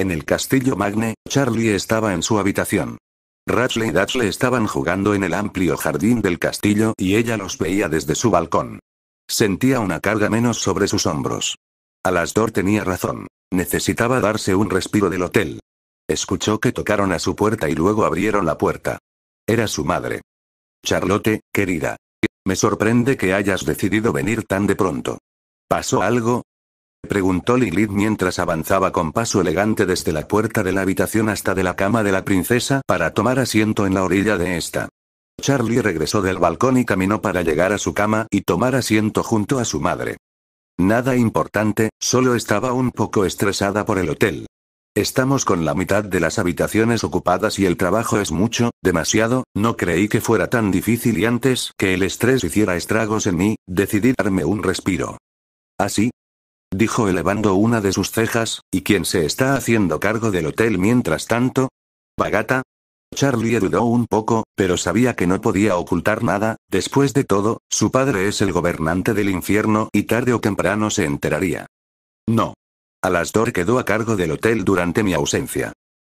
En el castillo Magne, Charlie estaba en su habitación. Ratley y Datchley estaban jugando en el amplio jardín del castillo y ella los veía desde su balcón. Sentía una carga menos sobre sus hombros. Alasdor tenía razón. Necesitaba darse un respiro del hotel. Escuchó que tocaron a su puerta y luego abrieron la puerta. Era su madre. Charlotte, querida. Me sorprende que hayas decidido venir tan de pronto. ¿Pasó algo? preguntó Lilith mientras avanzaba con paso elegante desde la puerta de la habitación hasta de la cama de la princesa para tomar asiento en la orilla de esta. Charlie regresó del balcón y caminó para llegar a su cama y tomar asiento junto a su madre. Nada importante, solo estaba un poco estresada por el hotel. Estamos con la mitad de las habitaciones ocupadas y el trabajo es mucho, demasiado, no creí que fuera tan difícil y antes que el estrés hiciera estragos en mí, decidí darme un respiro. Así, dijo elevando una de sus cejas, ¿y quién se está haciendo cargo del hotel mientras tanto? ¿Bagata? Charlie dudó un poco, pero sabía que no podía ocultar nada, después de todo, su padre es el gobernante del infierno y tarde o temprano se enteraría. No. Alastor quedó a cargo del hotel durante mi ausencia.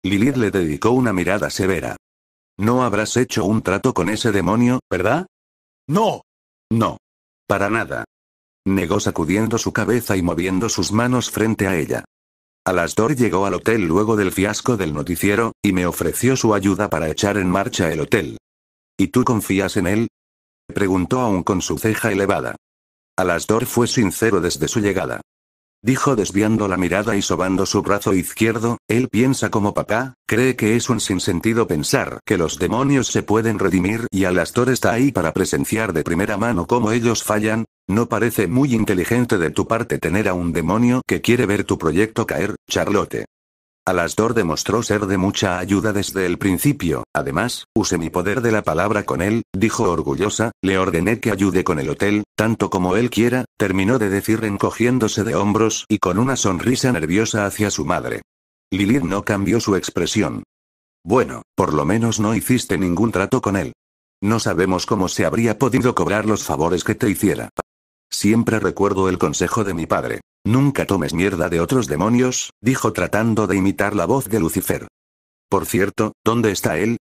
Lilith le dedicó una mirada severa. No habrás hecho un trato con ese demonio, ¿verdad? No. No. Para nada negó sacudiendo su cabeza y moviendo sus manos frente a ella. Alasdor llegó al hotel luego del fiasco del noticiero, y me ofreció su ayuda para echar en marcha el hotel. ¿Y tú confías en él? Preguntó aún con su ceja elevada. Alasdor fue sincero desde su llegada dijo desviando la mirada y sobando su brazo izquierdo, él piensa como papá, cree que es un sinsentido pensar que los demonios se pueden redimir y Alastor está ahí para presenciar de primera mano cómo ellos fallan, no parece muy inteligente de tu parte tener a un demonio que quiere ver tu proyecto caer, Charlotte. Alastor demostró ser de mucha ayuda desde el principio. Además, usé mi poder de la palabra con él, dijo orgullosa, le ordené que ayude con el hotel, tanto como él quiera, terminó de decir encogiéndose de hombros y con una sonrisa nerviosa hacia su madre. Lilith no cambió su expresión. Bueno, por lo menos no hiciste ningún trato con él. No sabemos cómo se habría podido cobrar los favores que te hiciera. Siempre recuerdo el consejo de mi padre. Nunca tomes mierda de otros demonios, dijo tratando de imitar la voz de Lucifer. Por cierto, ¿dónde está él?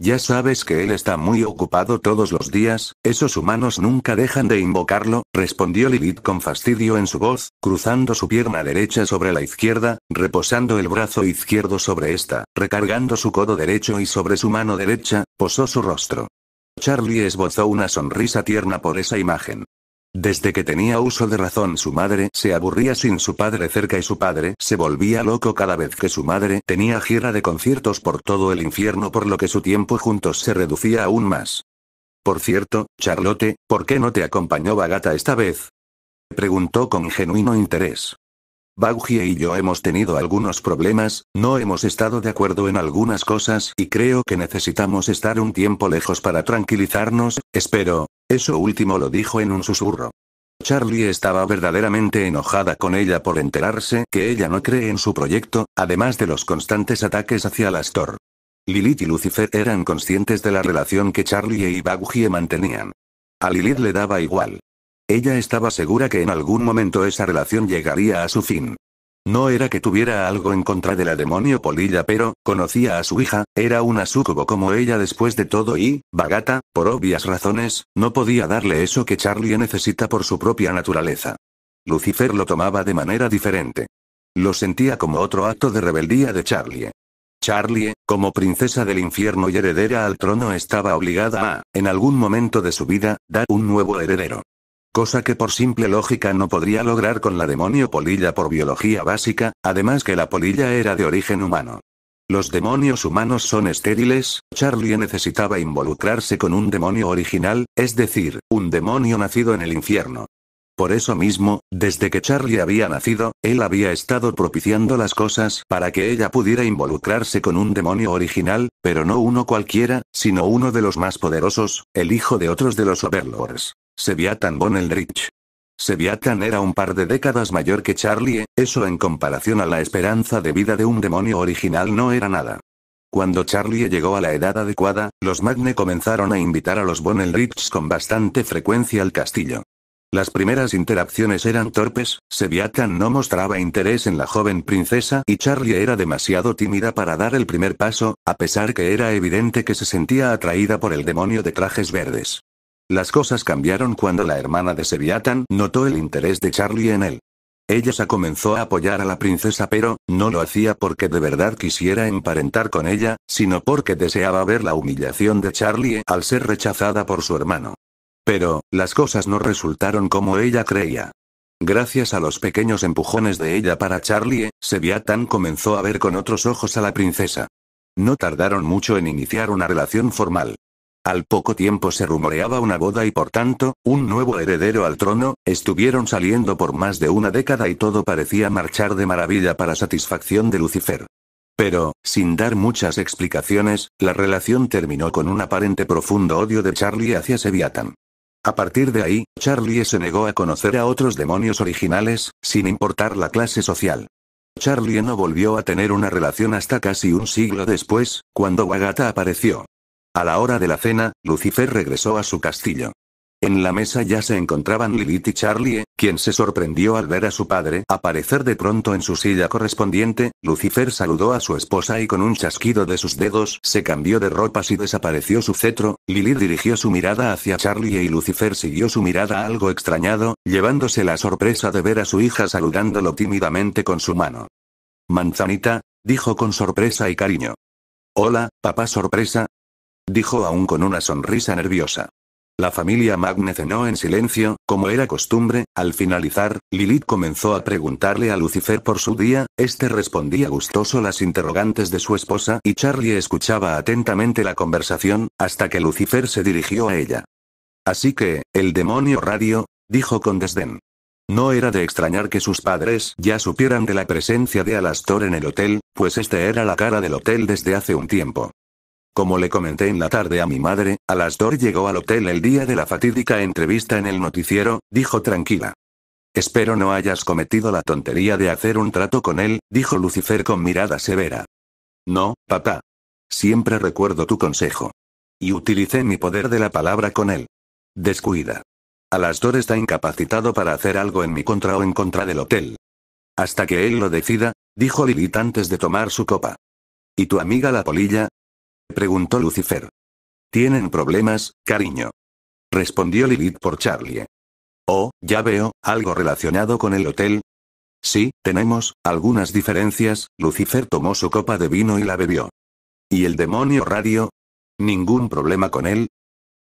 Ya sabes que él está muy ocupado todos los días, esos humanos nunca dejan de invocarlo, respondió Lilith con fastidio en su voz, cruzando su pierna derecha sobre la izquierda, reposando el brazo izquierdo sobre esta, recargando su codo derecho y sobre su mano derecha, posó su rostro. Charlie esbozó una sonrisa tierna por esa imagen. Desde que tenía uso de razón su madre se aburría sin su padre cerca y su padre se volvía loco cada vez que su madre tenía gira de conciertos por todo el infierno por lo que su tiempo juntos se reducía aún más. Por cierto, Charlotte, ¿por qué no te acompañó Bagata esta vez? Preguntó con genuino interés. Baugie y yo hemos tenido algunos problemas, no hemos estado de acuerdo en algunas cosas y creo que necesitamos estar un tiempo lejos para tranquilizarnos, espero. Eso último lo dijo en un susurro. Charlie estaba verdaderamente enojada con ella por enterarse que ella no cree en su proyecto, además de los constantes ataques hacia Astor. Lilith y Lucifer eran conscientes de la relación que Charlie y Baugie mantenían. A Lilith le daba igual. Ella estaba segura que en algún momento esa relación llegaría a su fin. No era que tuviera algo en contra de la demonio polilla, pero, conocía a su hija, era una sucubo como ella después de todo y, Bagata, por obvias razones, no podía darle eso que Charlie necesita por su propia naturaleza. Lucifer lo tomaba de manera diferente. Lo sentía como otro acto de rebeldía de Charlie. Charlie, como princesa del infierno y heredera al trono, estaba obligada a, en algún momento de su vida, dar un nuevo heredero cosa que por simple lógica no podría lograr con la demonio polilla por biología básica, además que la polilla era de origen humano. Los demonios humanos son estériles, Charlie necesitaba involucrarse con un demonio original, es decir, un demonio nacido en el infierno. Por eso mismo, desde que Charlie había nacido, él había estado propiciando las cosas para que ella pudiera involucrarse con un demonio original, pero no uno cualquiera, sino uno de los más poderosos, el hijo de otros de los Overlords. Seviatan von Elrich. Seviatan era un par de décadas mayor que Charlie, eso en comparación a la esperanza de vida de un demonio original no era nada. Cuando Charlie llegó a la edad adecuada, los Magne comenzaron a invitar a los Von con bastante frecuencia al castillo. Las primeras interacciones eran torpes, Seviatan no mostraba interés en la joven princesa y Charlie era demasiado tímida para dar el primer paso, a pesar que era evidente que se sentía atraída por el demonio de trajes verdes. Las cosas cambiaron cuando la hermana de Seviatan notó el interés de Charlie en él. Ella se comenzó a apoyar a la princesa pero, no lo hacía porque de verdad quisiera emparentar con ella, sino porque deseaba ver la humillación de Charlie al ser rechazada por su hermano. Pero, las cosas no resultaron como ella creía. Gracias a los pequeños empujones de ella para Charlie, Seviatan comenzó a ver con otros ojos a la princesa. No tardaron mucho en iniciar una relación formal. Al poco tiempo se rumoreaba una boda y por tanto, un nuevo heredero al trono, estuvieron saliendo por más de una década y todo parecía marchar de maravilla para satisfacción de Lucifer. Pero, sin dar muchas explicaciones, la relación terminó con un aparente profundo odio de Charlie hacia Seviatan. A partir de ahí, Charlie se negó a conocer a otros demonios originales, sin importar la clase social. Charlie no volvió a tener una relación hasta casi un siglo después, cuando Wagata apareció. A la hora de la cena, Lucifer regresó a su castillo. En la mesa ya se encontraban Lilith y Charlie, eh, quien se sorprendió al ver a su padre aparecer de pronto en su silla correspondiente, Lucifer saludó a su esposa y con un chasquido de sus dedos se cambió de ropas y desapareció su cetro, Lilith dirigió su mirada hacia Charlie y Lucifer siguió su mirada algo extrañado, llevándose la sorpresa de ver a su hija saludándolo tímidamente con su mano. Manzanita, dijo con sorpresa y cariño. Hola, papá sorpresa. Dijo aún con una sonrisa nerviosa. La familia Magne cenó en silencio, como era costumbre, al finalizar, Lilith comenzó a preguntarle a Lucifer por su día, este respondía gustoso las interrogantes de su esposa y Charlie escuchaba atentamente la conversación, hasta que Lucifer se dirigió a ella. Así que, el demonio radio, dijo con desdén. No era de extrañar que sus padres ya supieran de la presencia de Alastor en el hotel, pues este era la cara del hotel desde hace un tiempo. Como le comenté en la tarde a mi madre, Alasdor llegó al hotel el día de la fatídica entrevista en el noticiero, dijo tranquila. Espero no hayas cometido la tontería de hacer un trato con él, dijo Lucifer con mirada severa. No, papá. Siempre recuerdo tu consejo. Y utilicé mi poder de la palabra con él. Descuida. Alastor está incapacitado para hacer algo en mi contra o en contra del hotel. Hasta que él lo decida, dijo Lilith antes de tomar su copa. ¿Y tu amiga la polilla? preguntó Lucifer. Tienen problemas, cariño. Respondió Lilith por Charlie. Oh, ya veo, algo relacionado con el hotel. Sí, tenemos, algunas diferencias, Lucifer tomó su copa de vino y la bebió. ¿Y el demonio radio? ¿Ningún problema con él?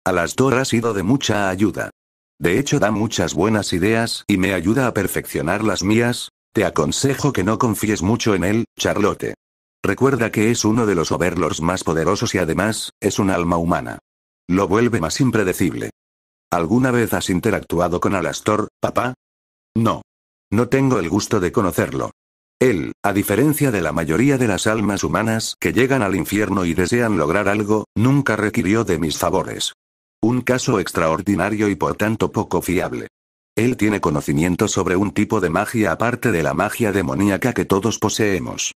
A las dos ha sido de mucha ayuda. De hecho da muchas buenas ideas y me ayuda a perfeccionar las mías, te aconsejo que no confíes mucho en él, Charlotte. Recuerda que es uno de los overlords más poderosos y además, es un alma humana. Lo vuelve más impredecible. ¿Alguna vez has interactuado con Alastor, papá? No. No tengo el gusto de conocerlo. Él, a diferencia de la mayoría de las almas humanas que llegan al infierno y desean lograr algo, nunca requirió de mis favores. Un caso extraordinario y por tanto poco fiable. Él tiene conocimiento sobre un tipo de magia aparte de la magia demoníaca que todos poseemos.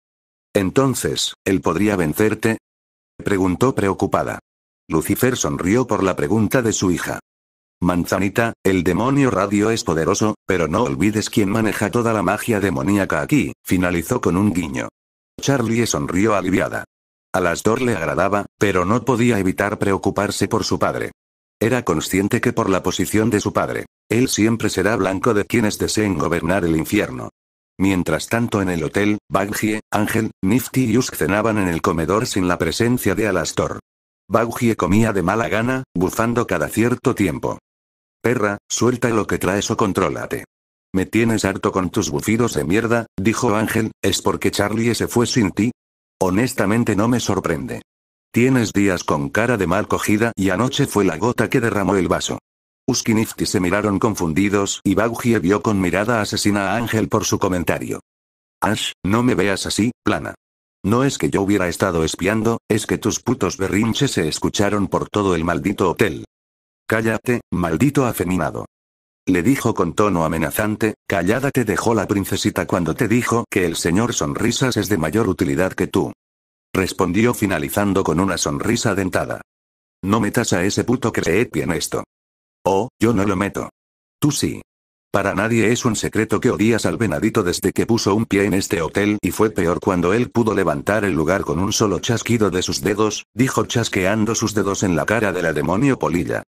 Entonces, ¿él podría vencerte? preguntó preocupada. Lucifer sonrió por la pregunta de su hija. Manzanita, el demonio radio es poderoso, pero no olvides quién maneja toda la magia demoníaca aquí, finalizó con un guiño. Charlie sonrió aliviada. A las dos le agradaba, pero no podía evitar preocuparse por su padre. Era consciente que por la posición de su padre, él siempre será blanco de quienes deseen gobernar el infierno. Mientras tanto en el hotel, Baggie, Ángel, Nifty y Usk cenaban en el comedor sin la presencia de Alastor. Baggie comía de mala gana, bufando cada cierto tiempo. Perra, suelta lo que traes o contrólate. Me tienes harto con tus bufidos de mierda, dijo Ángel, ¿es porque Charlie se fue sin ti? Honestamente no me sorprende. Tienes días con cara de mal cogida y anoche fue la gota que derramó el vaso. Uskinifti se miraron confundidos y Baugie vio con mirada asesina a Ángel por su comentario. Ash, no me veas así, plana. No es que yo hubiera estado espiando, es que tus putos berrinches se escucharon por todo el maldito hotel. Cállate, maldito afeminado. Le dijo con tono amenazante, callada te dejó la princesita cuando te dijo que el señor Sonrisas es de mayor utilidad que tú. Respondió finalizando con una sonrisa dentada. No metas a ese puto creepy en esto. Oh, yo no lo meto. Tú sí. Para nadie es un secreto que odias al venadito desde que puso un pie en este hotel y fue peor cuando él pudo levantar el lugar con un solo chasquido de sus dedos, dijo chasqueando sus dedos en la cara de la demonio polilla.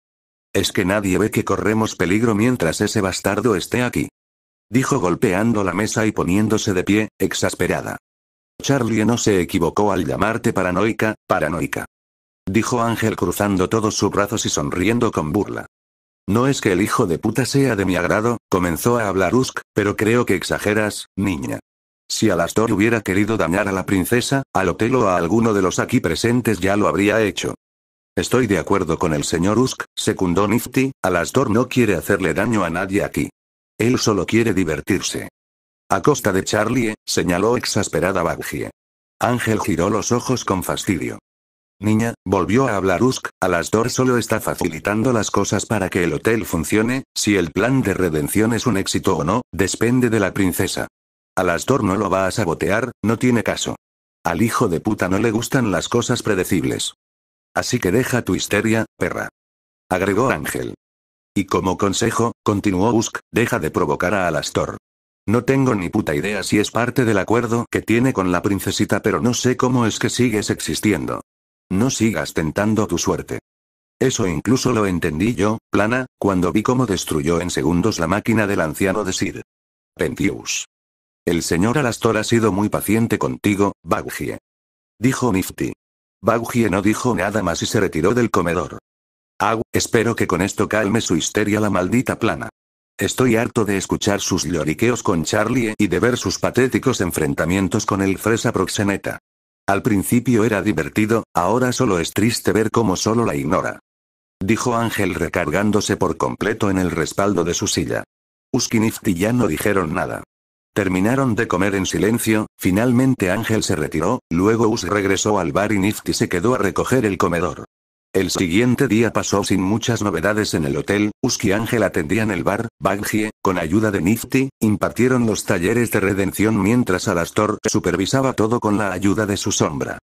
Es que nadie ve que corremos peligro mientras ese bastardo esté aquí. Dijo golpeando la mesa y poniéndose de pie, exasperada. Charlie no se equivocó al llamarte paranoica, paranoica. Dijo Ángel cruzando todos sus brazos y sonriendo con burla. No es que el hijo de puta sea de mi agrado, comenzó a hablar Usk, pero creo que exageras, niña. Si Alastor hubiera querido dañar a la princesa, al hotel o a alguno de los aquí presentes ya lo habría hecho. Estoy de acuerdo con el señor Usk, secundó Nifty, Alastor no quiere hacerle daño a nadie aquí. Él solo quiere divertirse. A costa de Charlie, señaló exasperada Baggie. Ángel giró los ojos con fastidio. Niña, volvió a hablar Usk, Alastor solo está facilitando las cosas para que el hotel funcione, si el plan de redención es un éxito o no, depende de la princesa. Alastor no lo va a sabotear, no tiene caso. Al hijo de puta no le gustan las cosas predecibles. Así que deja tu histeria, perra. Agregó Ángel. Y como consejo, continuó Usk, deja de provocar a Alastor. No tengo ni puta idea si es parte del acuerdo que tiene con la princesita, pero no sé cómo es que sigues existiendo. No sigas tentando tu suerte. Eso incluso lo entendí yo, plana, cuando vi cómo destruyó en segundos la máquina del anciano de Sir. Pentius. El señor Alastor ha sido muy paciente contigo, Baggie. Dijo Nifty. Baggie no dijo nada más y se retiró del comedor. Au, espero que con esto calme su histeria la maldita plana. Estoy harto de escuchar sus lloriqueos con Charlie y de ver sus patéticos enfrentamientos con el fresa proxeneta. Al principio era divertido, ahora solo es triste ver cómo solo la ignora. Dijo Ángel recargándose por completo en el respaldo de su silla. Uskinifti y ya no dijeron nada. Terminaron de comer en silencio, finalmente Ángel se retiró, luego Us regresó al bar y Nifty se quedó a recoger el comedor. El siguiente día pasó sin muchas novedades en el hotel, Uski y Ángel atendían el bar, Baggie, con ayuda de Nifty, impartieron los talleres de redención mientras Alastor supervisaba todo con la ayuda de su sombra.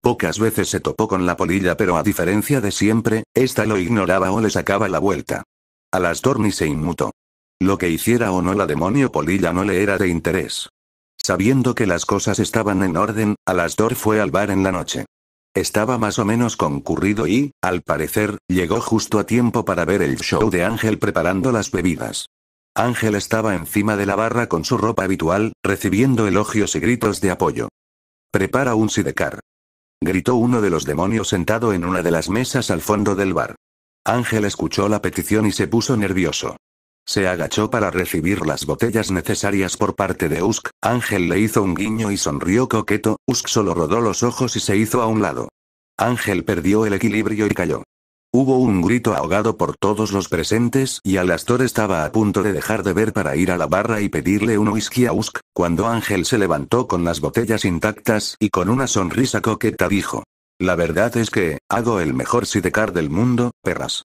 Pocas veces se topó con la polilla pero a diferencia de siempre, esta lo ignoraba o le sacaba la vuelta. Alastor ni se inmutó. Lo que hiciera o no la demonio polilla no le era de interés. Sabiendo que las cosas estaban en orden, Alastor fue al bar en la noche. Estaba más o menos concurrido y, al parecer, llegó justo a tiempo para ver el show de Ángel preparando las bebidas. Ángel estaba encima de la barra con su ropa habitual, recibiendo elogios y gritos de apoyo. Prepara un sidecar. Gritó uno de los demonios sentado en una de las mesas al fondo del bar. Ángel escuchó la petición y se puso nervioso. Se agachó para recibir las botellas necesarias por parte de Usk, Ángel le hizo un guiño y sonrió coqueto, Usk solo rodó los ojos y se hizo a un lado. Ángel perdió el equilibrio y cayó. Hubo un grito ahogado por todos los presentes y Alastor estaba a punto de dejar de ver para ir a la barra y pedirle un whisky a Usk, cuando Ángel se levantó con las botellas intactas y con una sonrisa coqueta dijo. La verdad es que, hago el mejor sidecar del mundo, perras.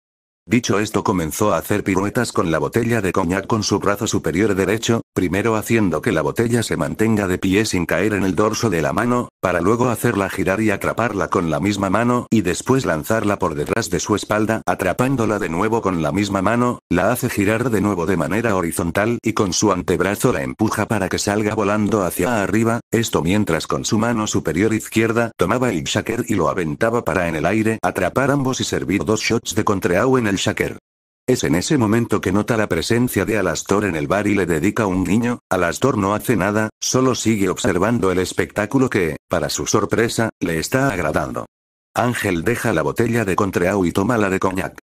Dicho esto comenzó a hacer piruetas con la botella de coñac con su brazo superior derecho, primero haciendo que la botella se mantenga de pie sin caer en el dorso de la mano, para luego hacerla girar y atraparla con la misma mano y después lanzarla por detrás de su espalda, atrapándola de nuevo con la misma mano, la hace girar de nuevo de manera horizontal y con su antebrazo la empuja para que salga volando hacia arriba, esto mientras con su mano superior izquierda tomaba el shaker y lo aventaba para en el aire atrapar ambos y servir dos shots de contrao en el Shaker. Es en ese momento que nota la presencia de Alastor en el bar y le dedica un niño. Alastor no hace nada, solo sigue observando el espectáculo que, para su sorpresa, le está agradando. Ángel deja la botella de Contreau y toma la de Cognac.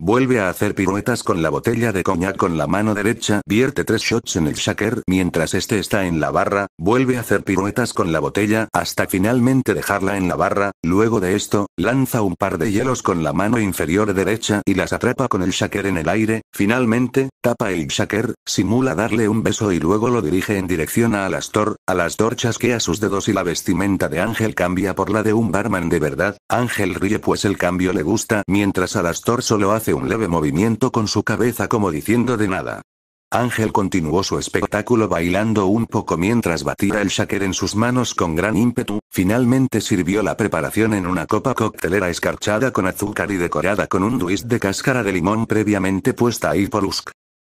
Vuelve a hacer piruetas con la botella de coñac con la mano derecha, vierte tres shots en el shaker mientras este está en la barra, vuelve a hacer piruetas con la botella hasta finalmente dejarla en la barra, luego de esto, lanza un par de hielos con la mano inferior derecha y las atrapa con el shaker en el aire, finalmente, tapa el shaker, simula darle un beso y luego lo dirige en dirección a Alastor, Alastor chasquea sus dedos y la vestimenta de Ángel cambia por la de un barman de verdad, Ángel ríe pues el cambio le gusta mientras Alastor solo hace un leve movimiento con su cabeza como diciendo de nada. Ángel continuó su espectáculo bailando un poco mientras batía el shaker en sus manos con gran ímpetu, finalmente sirvió la preparación en una copa coctelera escarchada con azúcar y decorada con un twist de cáscara de limón previamente puesta ahí por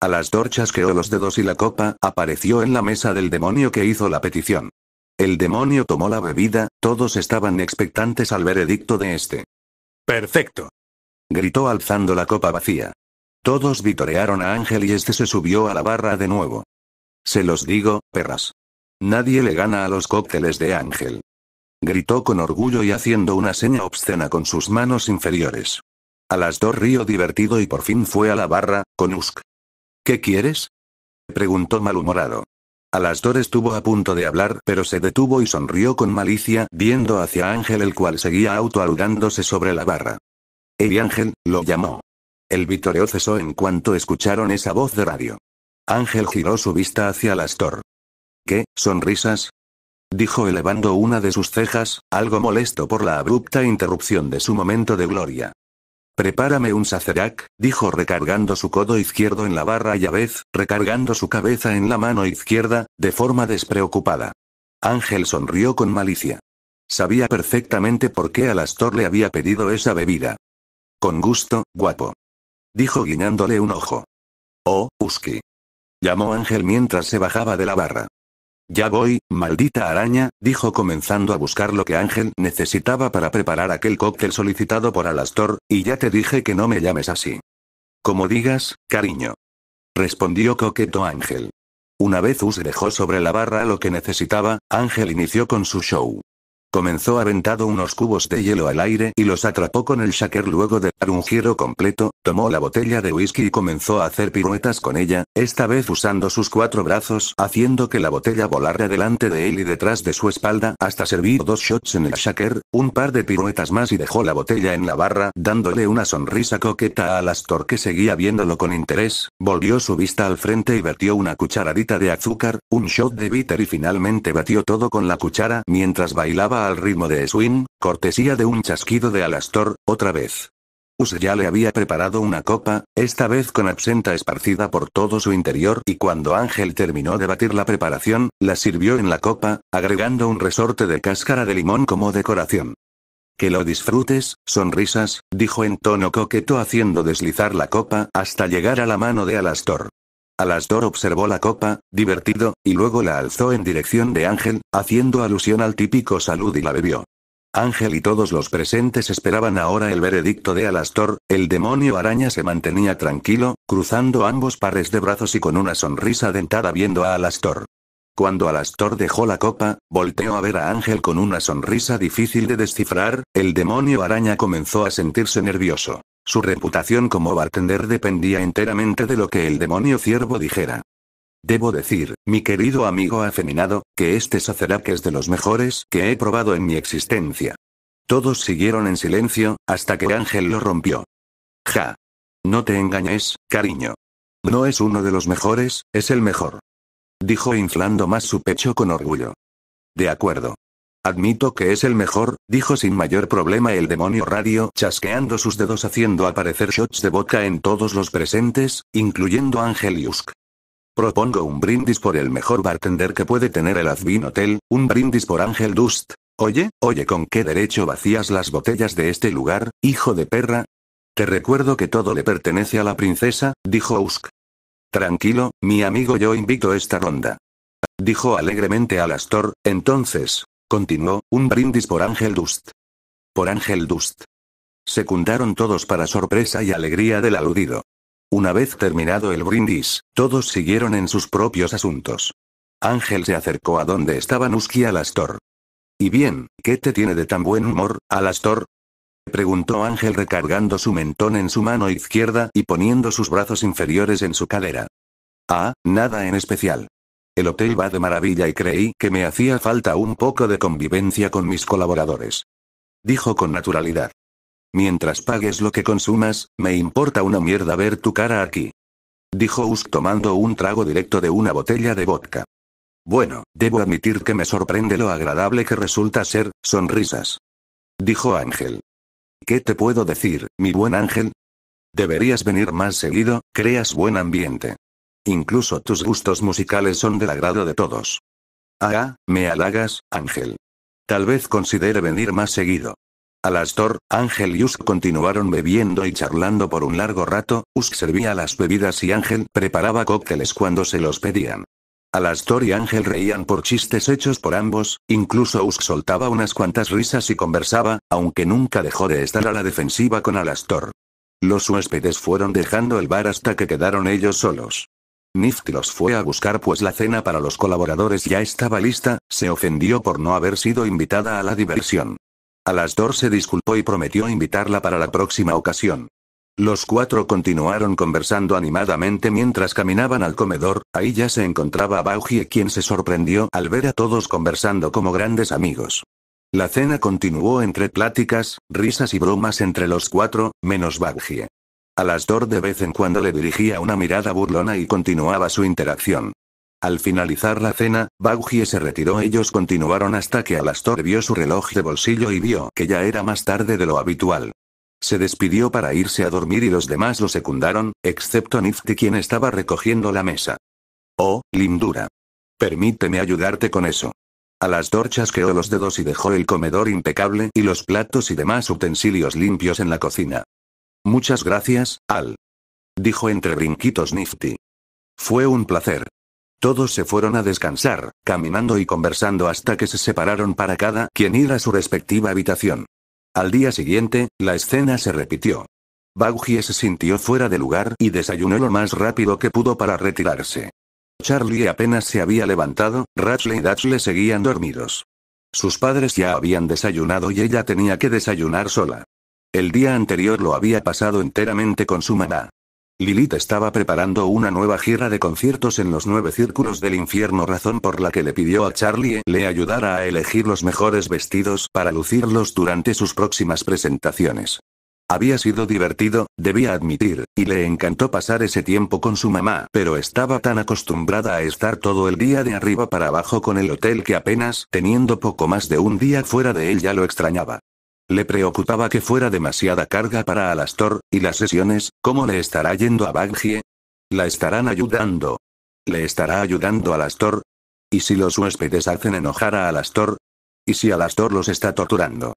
A las torchas creó los dedos y la copa apareció en la mesa del demonio que hizo la petición. El demonio tomó la bebida, todos estaban expectantes al veredicto de este. Perfecto gritó alzando la copa vacía. Todos vitorearon a Ángel y este se subió a la barra de nuevo. Se los digo, perras. Nadie le gana a los cócteles de Ángel. Gritó con orgullo y haciendo una seña obscena con sus manos inferiores. A las dos río divertido y por fin fue a la barra, con Usk. ¿Qué quieres? Preguntó malhumorado. A las estuvo a punto de hablar, pero se detuvo y sonrió con malicia, viendo hacia Ángel el cual seguía autoaludándose sobre la barra. El Ángel, lo llamó. El vitoreo cesó en cuanto escucharon esa voz de radio. Ángel giró su vista hacia Alastor. ¿Qué, sonrisas? Dijo elevando una de sus cejas, algo molesto por la abrupta interrupción de su momento de gloria. Prepárame un sacerac, dijo recargando su codo izquierdo en la barra y a vez, recargando su cabeza en la mano izquierda, de forma despreocupada. Ángel sonrió con malicia. Sabía perfectamente por qué Alastor le había pedido esa bebida. Con gusto, guapo. Dijo guiñándole un ojo. Oh, Uski", Llamó Ángel mientras se bajaba de la barra. Ya voy, maldita araña, dijo comenzando a buscar lo que Ángel necesitaba para preparar aquel cóctel solicitado por Alastor, y ya te dije que no me llames así. Como digas, cariño. Respondió coqueto Ángel. Una vez Us dejó sobre la barra lo que necesitaba, Ángel inició con su show. Comenzó aventado unos cubos de hielo al aire y los atrapó con el shaker luego de dar un giro completo, tomó la botella de whisky y comenzó a hacer piruetas con ella, esta vez usando sus cuatro brazos haciendo que la botella volara delante de él y detrás de su espalda hasta servir dos shots en el shaker, un par de piruetas más y dejó la botella en la barra, dándole una sonrisa coqueta a astor que seguía viéndolo con interés, volvió su vista al frente y vertió una cucharadita de azúcar, un shot de bitter y finalmente batió todo con la cuchara mientras bailaba al ritmo de Swin, cortesía de un chasquido de Alastor, otra vez. Us ya le había preparado una copa, esta vez con absenta esparcida por todo su interior y cuando Ángel terminó de batir la preparación, la sirvió en la copa, agregando un resorte de cáscara de limón como decoración. Que lo disfrutes, sonrisas, dijo en tono coqueto haciendo deslizar la copa hasta llegar a la mano de Alastor. Alastor observó la copa, divertido, y luego la alzó en dirección de Ángel, haciendo alusión al típico salud y la bebió. Ángel y todos los presentes esperaban ahora el veredicto de Alastor, el demonio araña se mantenía tranquilo, cruzando ambos pares de brazos y con una sonrisa dentada viendo a Alastor. Cuando Alastor dejó la copa, volteó a ver a Ángel con una sonrisa difícil de descifrar, el demonio araña comenzó a sentirse nervioso. Su reputación como bartender dependía enteramente de lo que el demonio ciervo dijera. Debo decir, mi querido amigo afeminado, que este Sacerac es de los mejores que he probado en mi existencia. Todos siguieron en silencio, hasta que Ángel lo rompió. Ja. No te engañes, cariño. No es uno de los mejores, es el mejor. Dijo inflando más su pecho con orgullo. De acuerdo. Admito que es el mejor, dijo sin mayor problema el demonio radio, chasqueando sus dedos haciendo aparecer shots de boca en todos los presentes, incluyendo Usk. Propongo un brindis por el mejor bartender que puede tener el Azvin Hotel, un brindis por Ángel Dust. Oye, oye, ¿con qué derecho vacías las botellas de este lugar, hijo de perra? Te recuerdo que todo le pertenece a la princesa, dijo Usk. Tranquilo, mi amigo, yo invito esta ronda. Dijo alegremente al Astor, entonces, Continuó, un brindis por Ángel Dust. Por Ángel Dust. Secundaron todos para sorpresa y alegría del aludido. Una vez terminado el brindis, todos siguieron en sus propios asuntos. Ángel se acercó a donde estaba Nuski Alastor. ¿Y bien, qué te tiene de tan buen humor, Alastor? preguntó Ángel recargando su mentón en su mano izquierda y poniendo sus brazos inferiores en su cadera. Ah, nada en especial. El hotel va de maravilla y creí que me hacía falta un poco de convivencia con mis colaboradores. Dijo con naturalidad. Mientras pagues lo que consumas, me importa una mierda ver tu cara aquí. Dijo Usk tomando un trago directo de una botella de vodka. Bueno, debo admitir que me sorprende lo agradable que resulta ser, sonrisas. Dijo Ángel. ¿Qué te puedo decir, mi buen Ángel? Deberías venir más seguido, creas buen ambiente. Incluso tus gustos musicales son del agrado de todos. Ah, me halagas, Ángel. Tal vez considere venir más seguido. Alastor, Ángel y Usk continuaron bebiendo y charlando por un largo rato, Usk servía las bebidas y Ángel preparaba cócteles cuando se los pedían. Alastor y Ángel reían por chistes hechos por ambos, incluso Usk soltaba unas cuantas risas y conversaba, aunque nunca dejó de estar a la defensiva con Alastor. Los huéspedes fueron dejando el bar hasta que quedaron ellos solos. Nifty los fue a buscar pues la cena para los colaboradores ya estaba lista, se ofendió por no haber sido invitada a la diversión. A las dos se disculpó y prometió invitarla para la próxima ocasión. Los cuatro continuaron conversando animadamente mientras caminaban al comedor, ahí ya se encontraba Baugie quien se sorprendió al ver a todos conversando como grandes amigos. La cena continuó entre pláticas, risas y bromas entre los cuatro, menos Baugie. Alastor de vez en cuando le dirigía una mirada burlona y continuaba su interacción. Al finalizar la cena, Baugie se retiró. Ellos continuaron hasta que Alastor vio su reloj de bolsillo y vio que ya era más tarde de lo habitual. Se despidió para irse a dormir y los demás lo secundaron, excepto Nifty quien estaba recogiendo la mesa. Oh, lindura. Permíteme ayudarte con eso. Alastor chasqueó los dedos y dejó el comedor impecable y los platos y demás utensilios limpios en la cocina. Muchas gracias, Al. Dijo entre brinquitos Nifty. Fue un placer. Todos se fueron a descansar, caminando y conversando hasta que se separaron para cada quien ir a su respectiva habitación. Al día siguiente, la escena se repitió. Baugie se sintió fuera de lugar y desayunó lo más rápido que pudo para retirarse. Charlie apenas se había levantado, Ratchley y Datchley seguían dormidos. Sus padres ya habían desayunado y ella tenía que desayunar sola. El día anterior lo había pasado enteramente con su mamá. Lilith estaba preparando una nueva gira de conciertos en los nueve círculos del infierno, razón por la que le pidió a Charlie le ayudara a elegir los mejores vestidos para lucirlos durante sus próximas presentaciones. Había sido divertido, debía admitir, y le encantó pasar ese tiempo con su mamá, pero estaba tan acostumbrada a estar todo el día de arriba para abajo con el hotel que apenas, teniendo poco más de un día fuera de él, ya lo extrañaba. Le preocupaba que fuera demasiada carga para Alastor, y las sesiones, ¿cómo le estará yendo a Baggie? ¿La estarán ayudando? ¿Le estará ayudando Alastor? ¿Y si los huéspedes hacen enojar a Alastor? ¿Y si Alastor los está torturando?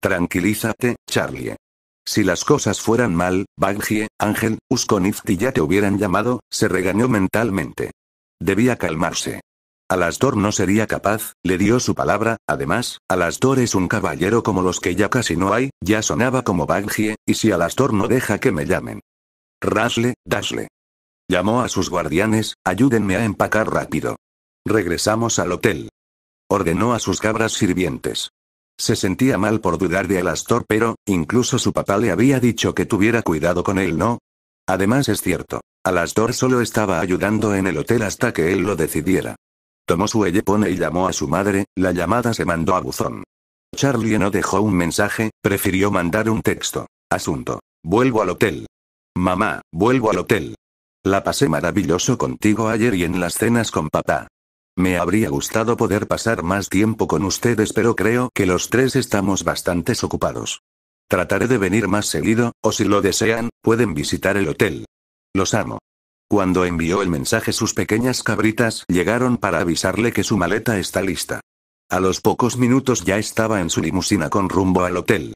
Tranquilízate, Charlie. Si las cosas fueran mal, Baggie, Ángel, Usconift y ya te hubieran llamado, se regañó mentalmente. Debía calmarse. Alastor no sería capaz, le dio su palabra, además, Alastor es un caballero como los que ya casi no hay, ya sonaba como Baggie, y si Alastor no deja que me llamen. Rasle, dasle. Llamó a sus guardianes, ayúdenme a empacar rápido. Regresamos al hotel. Ordenó a sus cabras sirvientes. Se sentía mal por dudar de Alastor, pero, incluso su papá le había dicho que tuviera cuidado con él, ¿no? Además es cierto, Alastor solo estaba ayudando en el hotel hasta que él lo decidiera. Tomó su ellepone y llamó a su madre, la llamada se mandó a buzón. Charlie no dejó un mensaje, prefirió mandar un texto. Asunto. Vuelvo al hotel. Mamá, vuelvo al hotel. La pasé maravilloso contigo ayer y en las cenas con papá. Me habría gustado poder pasar más tiempo con ustedes, pero creo que los tres estamos bastante ocupados. Trataré de venir más seguido, o si lo desean, pueden visitar el hotel. Los amo. Cuando envió el mensaje sus pequeñas cabritas llegaron para avisarle que su maleta está lista. A los pocos minutos ya estaba en su limusina con rumbo al hotel.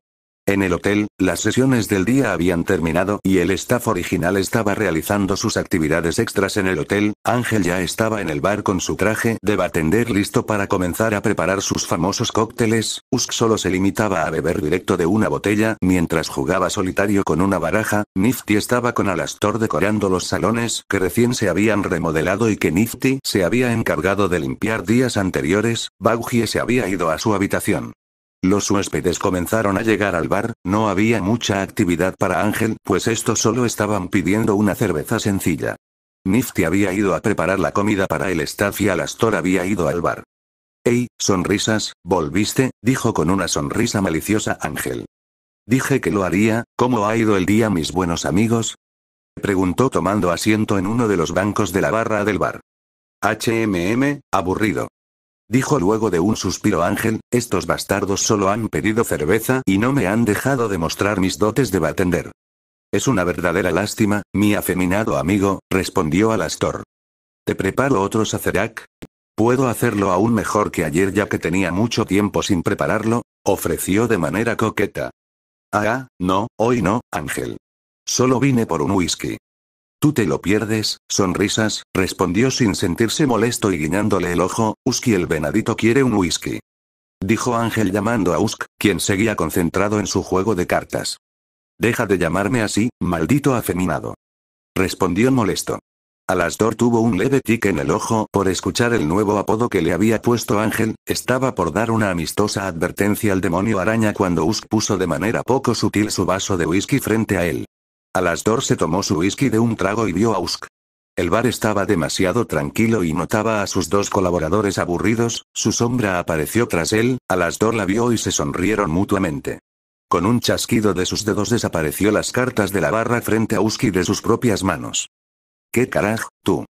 En el hotel, las sesiones del día habían terminado y el staff original estaba realizando sus actividades extras en el hotel, Ángel ya estaba en el bar con su traje de batender listo para comenzar a preparar sus famosos cócteles, Usk solo se limitaba a beber directo de una botella mientras jugaba solitario con una baraja, Nifty estaba con Alastor decorando los salones que recién se habían remodelado y que Nifty se había encargado de limpiar días anteriores, Baugie se había ido a su habitación. Los huéspedes comenzaron a llegar al bar, no había mucha actividad para Ángel, pues estos solo estaban pidiendo una cerveza sencilla. Nifty había ido a preparar la comida para el staff y Alastor había ido al bar. Ey, sonrisas, volviste, dijo con una sonrisa maliciosa Ángel. Dije que lo haría, ¿cómo ha ido el día mis buenos amigos? Preguntó tomando asiento en uno de los bancos de la barra del bar. HMM, aburrido dijo luego de un suspiro Ángel, estos bastardos solo han pedido cerveza y no me han dejado de mostrar mis dotes de batender. Es una verdadera lástima, mi afeminado amigo, respondió Alastor. ¿Te preparo otro sacerac? Puedo hacerlo aún mejor que ayer ya que tenía mucho tiempo sin prepararlo, ofreció de manera coqueta. Ah, ah no, hoy no, Ángel. Solo vine por un whisky. Tú te lo pierdes, sonrisas, respondió sin sentirse molesto y guiñándole el ojo, Uski el venadito quiere un whisky. Dijo Ángel llamando a Usk, quien seguía concentrado en su juego de cartas. Deja de llamarme así, maldito afeminado. Respondió molesto. Alastor tuvo un leve tic en el ojo por escuchar el nuevo apodo que le había puesto Ángel, estaba por dar una amistosa advertencia al demonio araña cuando Usk puso de manera poco sutil su vaso de whisky frente a él. A las dos se tomó su whisky de un trago y vio a Usk. El bar estaba demasiado tranquilo y notaba a sus dos colaboradores aburridos, su sombra apareció tras él, a las la vio y se sonrieron mutuamente. Con un chasquido de sus dedos desapareció las cartas de la barra frente a y de sus propias manos. ¿Qué caraj, tú?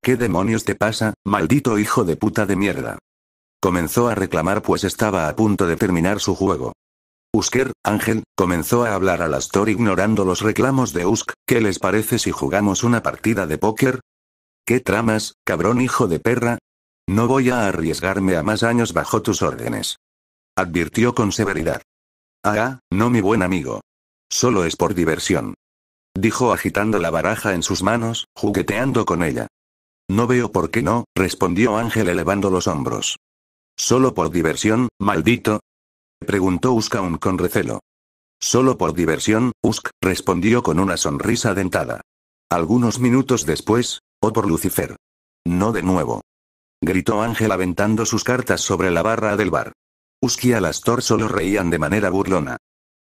¿Qué demonios te pasa, maldito hijo de puta de mierda? Comenzó a reclamar pues estaba a punto de terminar su juego. Usker, Ángel, comenzó a hablar a Astor ignorando los reclamos de Usk, ¿qué les parece si jugamos una partida de póker? ¿Qué tramas, cabrón hijo de perra? No voy a arriesgarme a más años bajo tus órdenes. Advirtió con severidad. Ah, no mi buen amigo. Solo es por diversión. Dijo agitando la baraja en sus manos, jugueteando con ella. No veo por qué no, respondió Ángel elevando los hombros. Solo por diversión, maldito, preguntó aún con recelo. Solo por diversión, Usk, respondió con una sonrisa dentada. Algunos minutos después, o por Lucifer. No de nuevo. Gritó Ángel aventando sus cartas sobre la barra del bar. Usk y Alastor solo reían de manera burlona.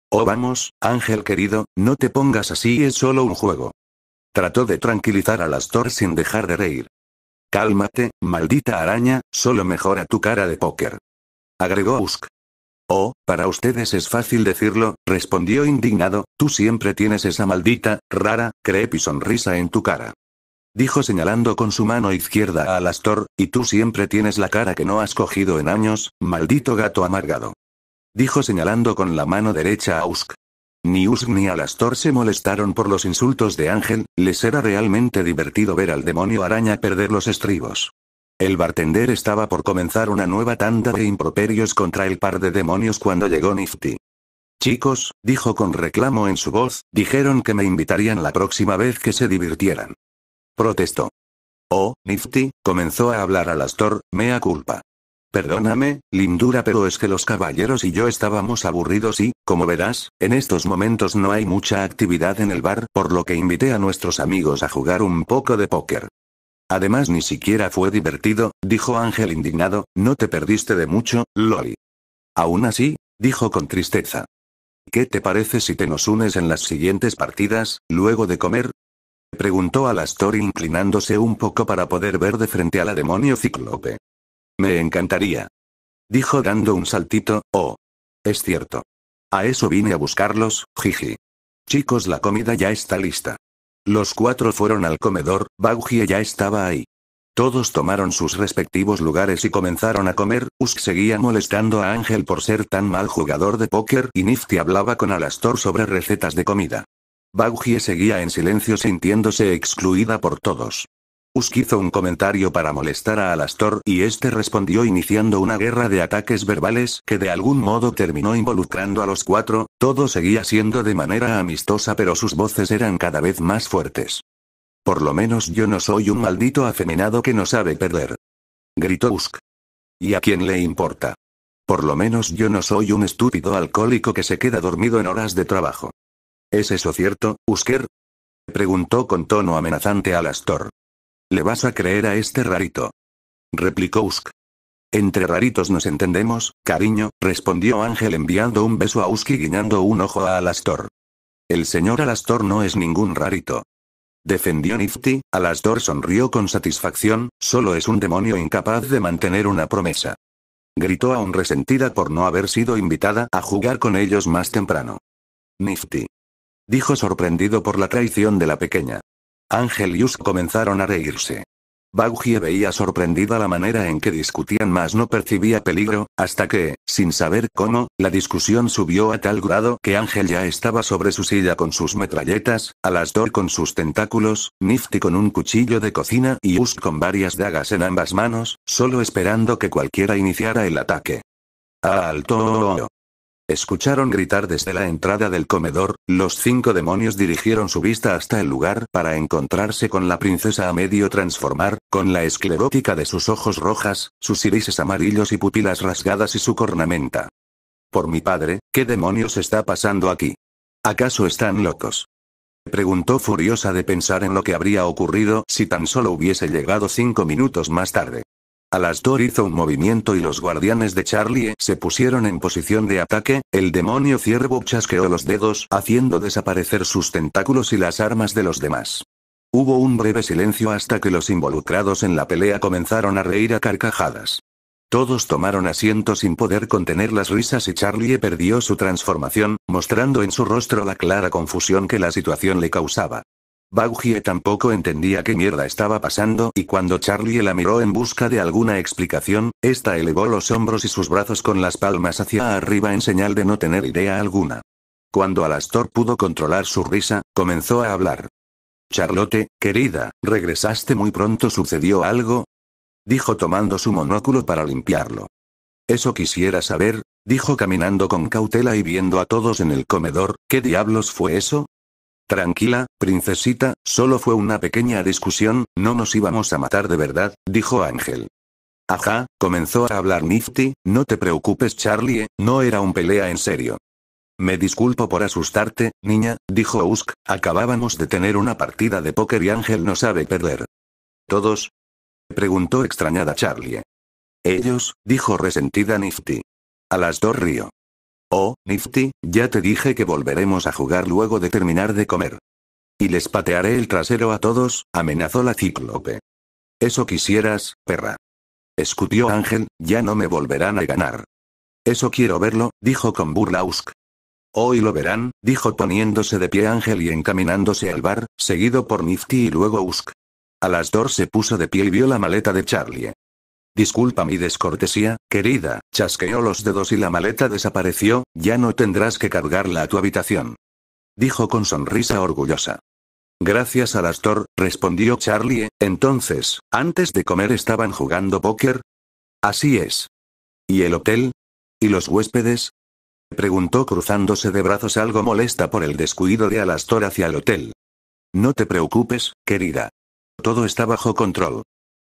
Oh vamos, Ángel querido, no te pongas así, es solo un juego. Trató de tranquilizar a Alastor sin dejar de reír. Cálmate, maldita araña, solo mejora tu cara de póker. Agregó Usk. Oh, para ustedes es fácil decirlo, respondió indignado, tú siempre tienes esa maldita, rara, creepy sonrisa en tu cara. Dijo señalando con su mano izquierda a Alastor, y tú siempre tienes la cara que no has cogido en años, maldito gato amargado. Dijo señalando con la mano derecha a Usk. Ni Usk ni Alastor se molestaron por los insultos de Ángel, les era realmente divertido ver al demonio araña perder los estribos. El bartender estaba por comenzar una nueva tanda de improperios contra el par de demonios cuando llegó Nifty. Chicos, dijo con reclamo en su voz, dijeron que me invitarían la próxima vez que se divirtieran. Protestó. Oh, Nifty, comenzó a hablar al Astor, mea culpa. Perdóname, lindura, pero es que los caballeros y yo estábamos aburridos y, como verás, en estos momentos no hay mucha actividad en el bar, por lo que invité a nuestros amigos a jugar un poco de póker. Además ni siquiera fue divertido, dijo Ángel indignado, no te perdiste de mucho, Loli. Aún así, dijo con tristeza. ¿Qué te parece si te nos unes en las siguientes partidas, luego de comer? Preguntó a Alastor inclinándose un poco para poder ver de frente a la demonio cíclope. Me encantaría. Dijo dando un saltito, oh. Es cierto. A eso vine a buscarlos, jiji. Chicos, la comida ya está lista. Los cuatro fueron al comedor, Baugie ya estaba ahí. Todos tomaron sus respectivos lugares y comenzaron a comer, Usk seguía molestando a Ángel por ser tan mal jugador de póker y Nifty hablaba con Alastor sobre recetas de comida. Baugie seguía en silencio sintiéndose excluida por todos. Usk hizo un comentario para molestar a Alastor y este respondió iniciando una guerra de ataques verbales que de algún modo terminó involucrando a los cuatro, todo seguía siendo de manera amistosa pero sus voces eran cada vez más fuertes. Por lo menos yo no soy un maldito afeminado que no sabe perder. Gritó Usk. ¿Y a quién le importa? Por lo menos yo no soy un estúpido alcohólico que se queda dormido en horas de trabajo. ¿Es eso cierto, Usker? Preguntó con tono amenazante Alastor. ¿Le vas a creer a este rarito? replicó Usk. Entre raritos nos entendemos, cariño, respondió Ángel enviando un beso a Usk y guiñando un ojo a Alastor. El señor Alastor no es ningún rarito. Defendió Nifty, Alastor sonrió con satisfacción, solo es un demonio incapaz de mantener una promesa. Gritó aún resentida por no haber sido invitada a jugar con ellos más temprano. Nifty. Dijo sorprendido por la traición de la pequeña. Ángel y Us comenzaron a reírse. Baugie veía sorprendida la manera en que discutían, mas no percibía peligro, hasta que, sin saber cómo, la discusión subió a tal grado que Ángel ya estaba sobre su silla con sus metralletas, Alastor con sus tentáculos, Nifty con un cuchillo de cocina y Us con varias dagas en ambas manos, solo esperando que cualquiera iniciara el ataque. ¡Ah, ¡Alto! Escucharon gritar desde la entrada del comedor, los cinco demonios dirigieron su vista hasta el lugar para encontrarse con la princesa a medio transformar, con la esclerótica de sus ojos rojas, sus irises amarillos y pupilas rasgadas y su cornamenta. Por mi padre, ¿qué demonios está pasando aquí? ¿Acaso están locos? Preguntó furiosa de pensar en lo que habría ocurrido si tan solo hubiese llegado cinco minutos más tarde. Alastor hizo un movimiento y los guardianes de Charlie se pusieron en posición de ataque, el demonio ciervo chasqueó los dedos haciendo desaparecer sus tentáculos y las armas de los demás. Hubo un breve silencio hasta que los involucrados en la pelea comenzaron a reír a carcajadas. Todos tomaron asiento sin poder contener las risas y Charlie perdió su transformación, mostrando en su rostro la clara confusión que la situación le causaba. Baugie tampoco entendía qué mierda estaba pasando y cuando Charlie la miró en busca de alguna explicación, esta elevó los hombros y sus brazos con las palmas hacia arriba en señal de no tener idea alguna. Cuando Alastor pudo controlar su risa, comenzó a hablar. Charlotte, querida, regresaste muy pronto, ¿sucedió algo? dijo tomando su monóculo para limpiarlo. Eso quisiera saber, dijo caminando con cautela y viendo a todos en el comedor, ¿qué diablos fue eso? Tranquila, princesita, solo fue una pequeña discusión, no nos íbamos a matar de verdad, dijo Ángel. Ajá, comenzó a hablar Nifty, no te preocupes Charlie, eh, no era un pelea en serio. Me disculpo por asustarte, niña, dijo Usk, acabábamos de tener una partida de póker y Ángel no sabe perder. ¿Todos? preguntó extrañada Charlie. Ellos, dijo resentida Nifty. A las dos río. Oh, Nifty, ya te dije que volveremos a jugar luego de terminar de comer. Y les patearé el trasero a todos, amenazó la cíclope. Eso quisieras, perra. Escutió Ángel, ya no me volverán a ganar. Eso quiero verlo, dijo con burla Usk. Hoy lo verán, dijo poniéndose de pie Ángel y encaminándose al bar, seguido por Nifty y luego Usk. A las dos se puso de pie y vio la maleta de Charlie. Disculpa mi descortesía, querida, chasqueó los dedos y la maleta desapareció, ya no tendrás que cargarla a tu habitación. Dijo con sonrisa orgullosa. Gracias al Astor, respondió Charlie, entonces, antes de comer estaban jugando póker. Así es. ¿Y el hotel? ¿Y los huéspedes? Preguntó cruzándose de brazos algo molesta por el descuido de Alastor hacia el hotel. No te preocupes, querida. Todo está bajo control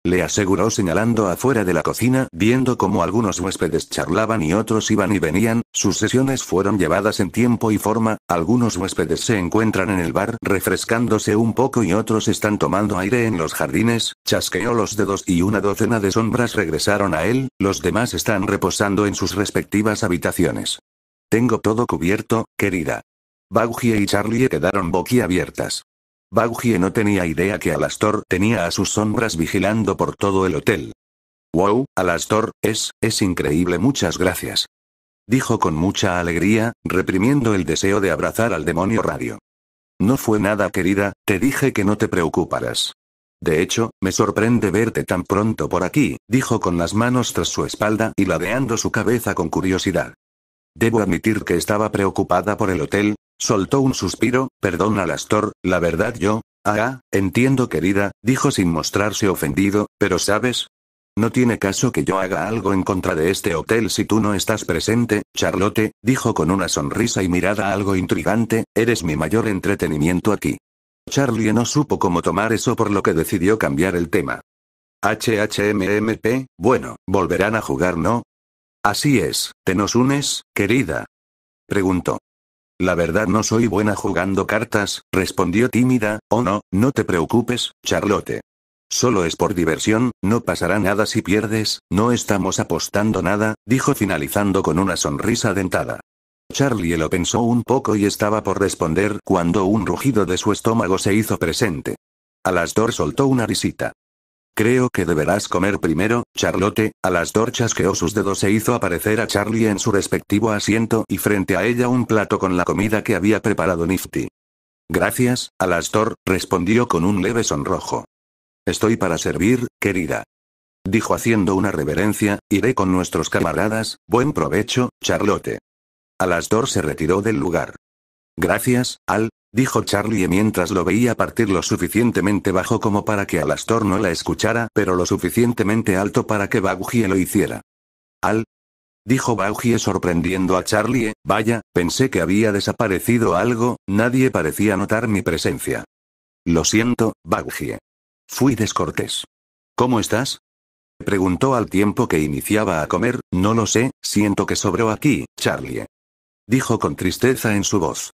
le aseguró señalando afuera de la cocina, viendo cómo algunos huéspedes charlaban y otros iban y venían, sus sesiones fueron llevadas en tiempo y forma, algunos huéspedes se encuentran en el bar refrescándose un poco y otros están tomando aire en los jardines, chasqueó los dedos y una docena de sombras regresaron a él, los demás están reposando en sus respectivas habitaciones. Tengo todo cubierto, querida. Baugie y Charlie quedaron boquiabiertas. Baugie no tenía idea que Alastor tenía a sus sombras vigilando por todo el hotel. Wow, Alastor, es, es increíble, muchas gracias. Dijo con mucha alegría, reprimiendo el deseo de abrazar al demonio radio. No fue nada, querida, te dije que no te preocuparas. De hecho, me sorprende verte tan pronto por aquí, dijo con las manos tras su espalda y ladeando su cabeza con curiosidad. Debo admitir que estaba preocupada por el hotel, Soltó un suspiro, perdona Astor. la verdad yo, ah, ah, entiendo querida, dijo sin mostrarse ofendido, pero sabes, no tiene caso que yo haga algo en contra de este hotel si tú no estás presente, Charlotte, dijo con una sonrisa y mirada algo intrigante, eres mi mayor entretenimiento aquí. Charlie no supo cómo tomar eso por lo que decidió cambiar el tema. HHMMP, bueno, volverán a jugar, ¿no? Así es, ¿te nos unes, querida? Preguntó. La verdad no soy buena jugando cartas, respondió tímida, oh no, no te preocupes, Charlotte. Solo es por diversión, no pasará nada si pierdes, no estamos apostando nada, dijo finalizando con una sonrisa dentada. Charlie lo pensó un poco y estaba por responder cuando un rugido de su estómago se hizo presente. A las soltó una risita. Creo que deberás comer primero, Charlotte, a las torchas que sus dedos se hizo aparecer a Charlie en su respectivo asiento y frente a ella un plato con la comida que había preparado Nifty. Gracias, Alastor, respondió con un leve sonrojo. Estoy para servir, querida. Dijo haciendo una reverencia, iré con nuestros camaradas, buen provecho, Charlotte. Alastor se retiró del lugar. Gracias, Al, dijo Charlie mientras lo veía partir lo suficientemente bajo como para que Alastor no la escuchara, pero lo suficientemente alto para que Baugie lo hiciera. Al. Dijo Baugie sorprendiendo a Charlie, eh, vaya, pensé que había desaparecido algo, nadie parecía notar mi presencia. Lo siento, Baugie. Fui descortés. ¿Cómo estás? Preguntó al tiempo que iniciaba a comer, no lo sé, siento que sobró aquí, Charlie. Dijo con tristeza en su voz.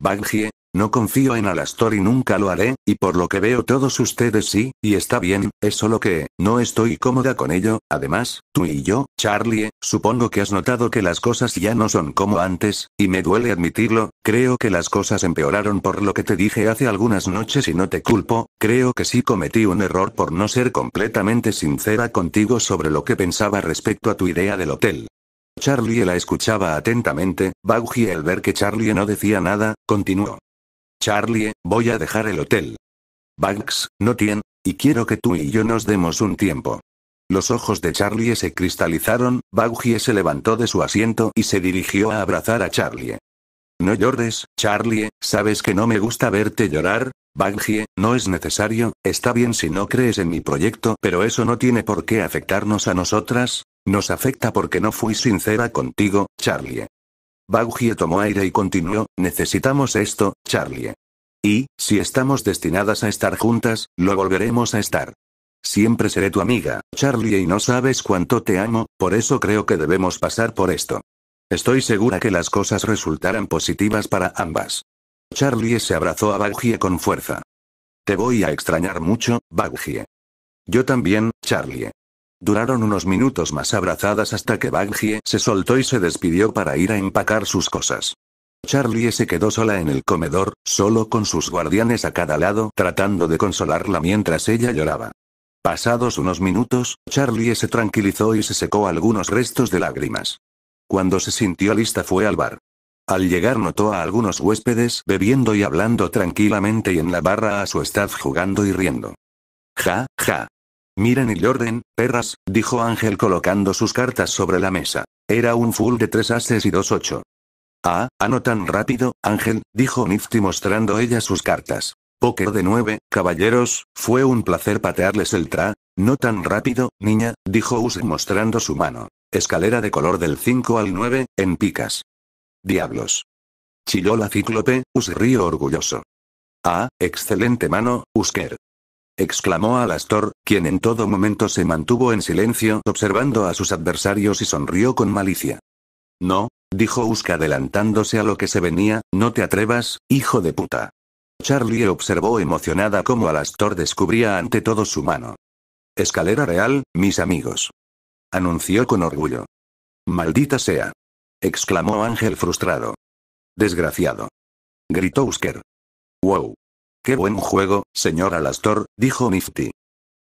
Baggie, no confío en Alastor y nunca lo haré, y por lo que veo todos ustedes sí, y está bien, es solo que, no estoy cómoda con ello, además, tú y yo, Charlie, supongo que has notado que las cosas ya no son como antes, y me duele admitirlo, creo que las cosas empeoraron por lo que te dije hace algunas noches y no te culpo, creo que sí cometí un error por no ser completamente sincera contigo sobre lo que pensaba respecto a tu idea del hotel. Charlie la escuchaba atentamente, Baugi al ver que Charlie no decía nada, continuó. Charlie, voy a dejar el hotel. Banks, no tien, y quiero que tú y yo nos demos un tiempo. Los ojos de Charlie se cristalizaron, Baugie se levantó de su asiento y se dirigió a abrazar a Charlie. No llores, Charlie, sabes que no me gusta verte llorar, Bangie, no es necesario, está bien si no crees en mi proyecto, pero eso no tiene por qué afectarnos a nosotras, nos afecta porque no fui sincera contigo, Charlie. Baugie tomó aire y continuó, necesitamos esto, Charlie. Y, si estamos destinadas a estar juntas, lo volveremos a estar. Siempre seré tu amiga, Charlie, y no sabes cuánto te amo, por eso creo que debemos pasar por esto. Estoy segura que las cosas resultarán positivas para ambas. Charlie se abrazó a Baggie con fuerza. Te voy a extrañar mucho, Bagie. Yo también, Charlie. Duraron unos minutos más abrazadas hasta que Baggie se soltó y se despidió para ir a empacar sus cosas. Charlie se quedó sola en el comedor, solo con sus guardianes a cada lado, tratando de consolarla mientras ella lloraba. Pasados unos minutos, Charlie se tranquilizó y se secó algunos restos de lágrimas. Cuando se sintió lista fue al bar. Al llegar notó a algunos huéspedes bebiendo y hablando tranquilamente y en la barra a su staff jugando y riendo. Ja, ja, Miren el orden, perras, dijo Ángel colocando sus cartas sobre la mesa. Era un full de tres ases y dos ocho. Ah, ah no tan rápido, Ángel, dijo Nifty mostrando ella sus cartas. Poker de nueve, caballeros, fue un placer patearles el tra. No tan rápido, niña, dijo Us mostrando su mano. Escalera de color del 5 al 9, en picas. Diablos. Chilló la cíclope, Us río orgulloso. Ah, excelente mano, Usker exclamó Alastor, quien en todo momento se mantuvo en silencio observando a sus adversarios y sonrió con malicia. No, dijo Uska adelantándose a lo que se venía, no te atrevas, hijo de puta. Charlie observó emocionada cómo Alastor descubría ante todo su mano. Escalera real, mis amigos. Anunció con orgullo. Maldita sea. exclamó Ángel frustrado. Desgraciado. Gritó Usker. Wow. Qué buen juego, señor Alastor, dijo Nifty.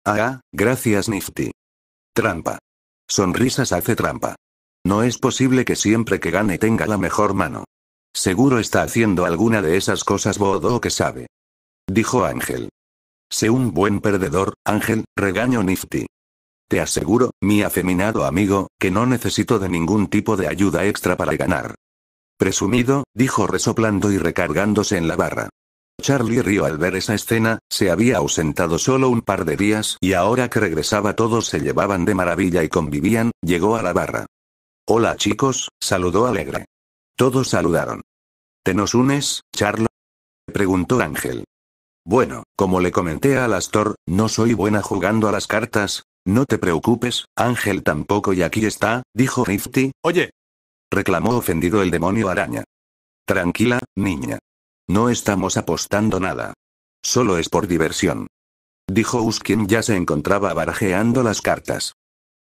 Ah, gracias Nifty. Trampa. Sonrisas hace trampa. No es posible que siempre que gane tenga la mejor mano. Seguro está haciendo alguna de esas cosas Bodo que sabe. Dijo Ángel. Sé un buen perdedor, Ángel, regaño Nifty. Te aseguro, mi afeminado amigo, que no necesito de ningún tipo de ayuda extra para ganar. Presumido, dijo resoplando y recargándose en la barra. Charlie rió al ver esa escena, se había ausentado solo un par de días y ahora que regresaba todos se llevaban de maravilla y convivían, llegó a la barra. Hola chicos, saludó alegre. Todos saludaron. ¿Te nos unes, Le preguntó Ángel. Bueno, como le comenté a Astor, no soy buena jugando a las cartas. No te preocupes, Ángel tampoco y aquí está, dijo Rifty. Oye. Reclamó ofendido el demonio araña. Tranquila, niña. No estamos apostando nada. Solo es por diversión. Dijo Uskin quien ya se encontraba barajeando las cartas.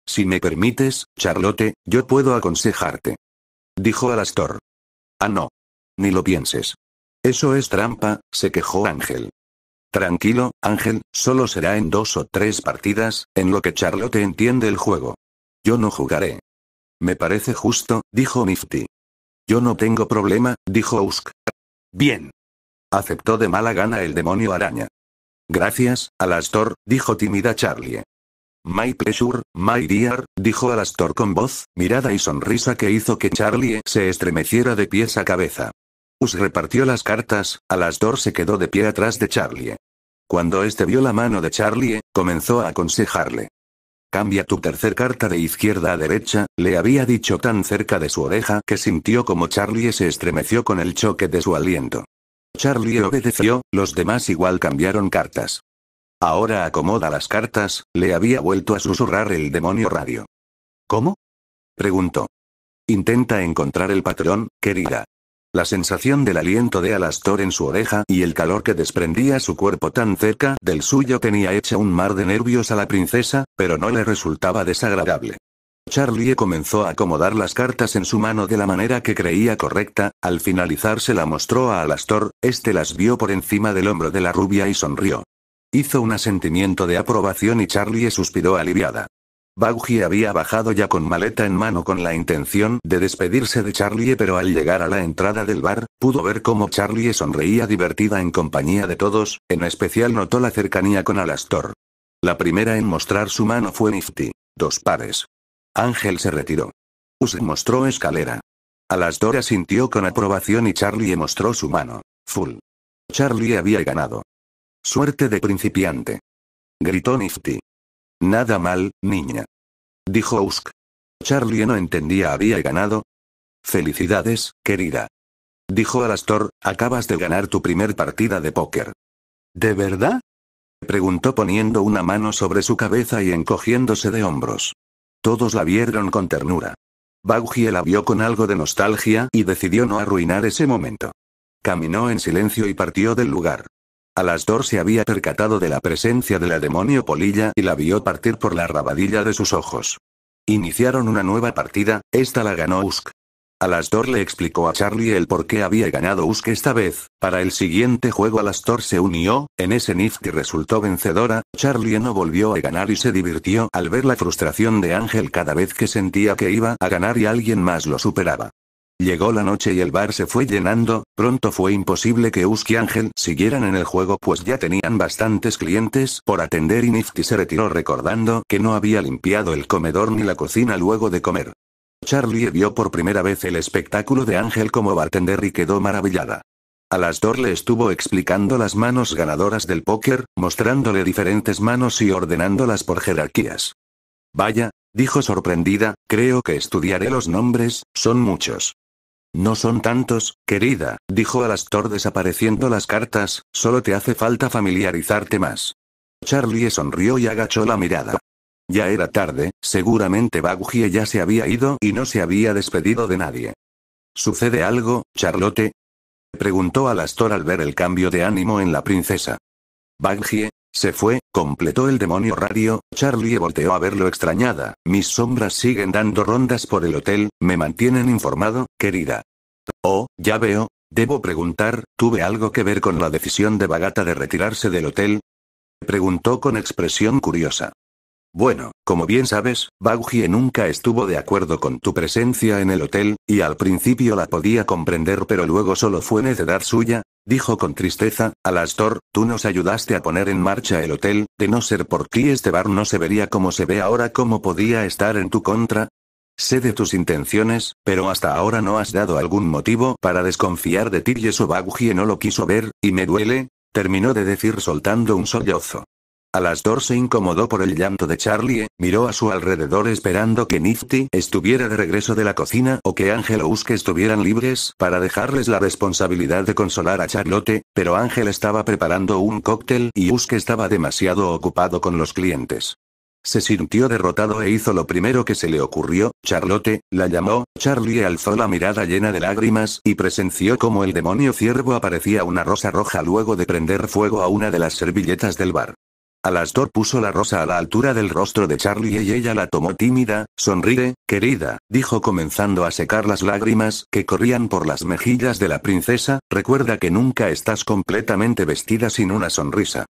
Si me permites, Charlotte, yo puedo aconsejarte. Dijo Alastor. Ah, no. Ni lo pienses. Eso es trampa, se quejó Ángel. Tranquilo, Ángel, solo será en dos o tres partidas, en lo que Charlotte entiende el juego. Yo no jugaré. Me parece justo, dijo Nifty. Yo no tengo problema, dijo Usk. Bien. Aceptó de mala gana el demonio araña. Gracias, Alastor, dijo tímida Charlie. My pleasure, my dear, dijo Alastor con voz, mirada y sonrisa que hizo que Charlie se estremeciera de pies a cabeza. Us repartió las cartas, Alastor se quedó de pie atrás de Charlie. Cuando este vio la mano de Charlie, comenzó a aconsejarle. Cambia tu tercer carta de izquierda a derecha, le había dicho tan cerca de su oreja que sintió como Charlie se estremeció con el choque de su aliento. Charlie obedeció, los demás igual cambiaron cartas. Ahora acomoda las cartas, le había vuelto a susurrar el demonio radio. ¿Cómo? preguntó. Intenta encontrar el patrón, querida. La sensación del aliento de Alastor en su oreja y el calor que desprendía su cuerpo tan cerca del suyo tenía hecha un mar de nervios a la princesa, pero no le resultaba desagradable. Charlie comenzó a acomodar las cartas en su mano de la manera que creía correcta, al finalizar se la mostró a Alastor, este las vio por encima del hombro de la rubia y sonrió. Hizo un asentimiento de aprobación y Charlie suspiró aliviada. Baugi había bajado ya con maleta en mano con la intención de despedirse de Charlie, pero al llegar a la entrada del bar, pudo ver cómo Charlie sonreía divertida en compañía de todos, en especial notó la cercanía con Alastor. La primera en mostrar su mano fue Nifty. Dos pares. Ángel se retiró. Us mostró escalera. Alastor asintió con aprobación y Charlie mostró su mano. Full. Charlie había ganado. Suerte de principiante. Gritó Nifty. Nada mal, niña. Dijo Usk. Charlie no entendía había ganado. Felicidades, querida. Dijo Alastor, acabas de ganar tu primer partida de póker. ¿De verdad? Preguntó poniendo una mano sobre su cabeza y encogiéndose de hombros. Todos la vieron con ternura. Baugie la vio con algo de nostalgia y decidió no arruinar ese momento. Caminó en silencio y partió del lugar. A las dos se había percatado de la presencia de la demonio polilla y la vio partir por la rabadilla de sus ojos. Iniciaron una nueva partida, esta la ganó Usk. A las le explicó a Charlie el por qué había ganado Usk esta vez. Para el siguiente juego Alastor se unió, en ese Nifty resultó vencedora, Charlie no volvió a ganar y se divirtió al ver la frustración de Ángel cada vez que sentía que iba a ganar y alguien más lo superaba. Llegó la noche y el bar se fue llenando, pronto fue imposible que Uski Ángel siguieran en el juego pues ya tenían bastantes clientes por atender y Nifty se retiró recordando que no había limpiado el comedor ni la cocina luego de comer. Charlie vio por primera vez el espectáculo de Ángel como bartender y quedó maravillada. A las dos le estuvo explicando las manos ganadoras del póker, mostrándole diferentes manos y ordenándolas por jerarquías. Vaya, dijo sorprendida, creo que estudiaré los nombres, son muchos. No son tantos, querida, dijo Alastor desapareciendo las cartas, solo te hace falta familiarizarte más. Charlie sonrió y agachó la mirada. Ya era tarde, seguramente Baggie ya se había ido y no se había despedido de nadie. ¿Sucede algo, Charlotte? preguntó Alastor al ver el cambio de ánimo en la princesa. Baggie, se fue, completó el demonio radio, Charlie volteó a verlo extrañada. Mis sombras siguen dando rondas por el hotel, me mantienen informado, querida. Oh, ya veo. Debo preguntar, ¿tuve algo que ver con la decisión de Bagata de retirarse del hotel? Preguntó con expresión curiosa. Bueno, como bien sabes, Baugie nunca estuvo de acuerdo con tu presencia en el hotel, y al principio la podía comprender pero luego solo fue necedad suya, dijo con tristeza, Alastor, tú nos ayudaste a poner en marcha el hotel, de no ser por ti este bar no se vería como se ve ahora, ¿cómo podía estar en tu contra? Sé de tus intenciones, pero hasta ahora no has dado algún motivo para desconfiar de ti y eso Baggie no lo quiso ver, y me duele, terminó de decir soltando un sollozo. A las dos se incomodó por el llanto de Charlie, eh, miró a su alrededor esperando que Nifty estuviera de regreso de la cocina o que Ángel o Usque estuvieran libres para dejarles la responsabilidad de consolar a Charlotte, pero Ángel estaba preparando un cóctel y Usque estaba demasiado ocupado con los clientes. Se sintió derrotado e hizo lo primero que se le ocurrió, Charlotte, la llamó, Charlie alzó la mirada llena de lágrimas y presenció como el demonio ciervo aparecía una rosa roja luego de prender fuego a una de las servilletas del bar. Alastor puso la rosa a la altura del rostro de Charlie y ella la tomó tímida, sonríe, querida, dijo comenzando a secar las lágrimas que corrían por las mejillas de la princesa, recuerda que nunca estás completamente vestida sin una sonrisa.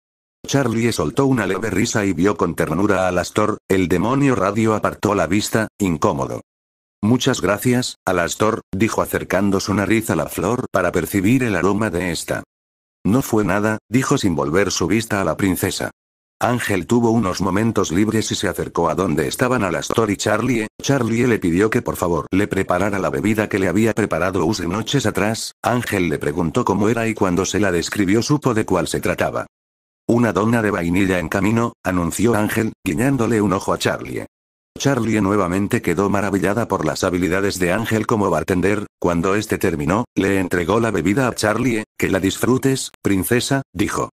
Charlie soltó una leve risa y vio con ternura a Alastor, el demonio radio apartó la vista, incómodo. Muchas gracias, Alastor, dijo acercando su nariz a la flor para percibir el aroma de esta. No fue nada, dijo sin volver su vista a la princesa. Ángel tuvo unos momentos libres y se acercó a donde estaban la y Charlie. Eh, Charlie le pidió que por favor le preparara la bebida que le había preparado Use noches atrás. Ángel le preguntó cómo era y cuando se la describió supo de cuál se trataba. Una dona de vainilla en camino, anunció Ángel, guiñándole un ojo a Charlie. Eh. Charlie nuevamente quedó maravillada por las habilidades de Ángel como bartender, cuando este terminó, le entregó la bebida a Charlie, eh, que la disfrutes, princesa, dijo.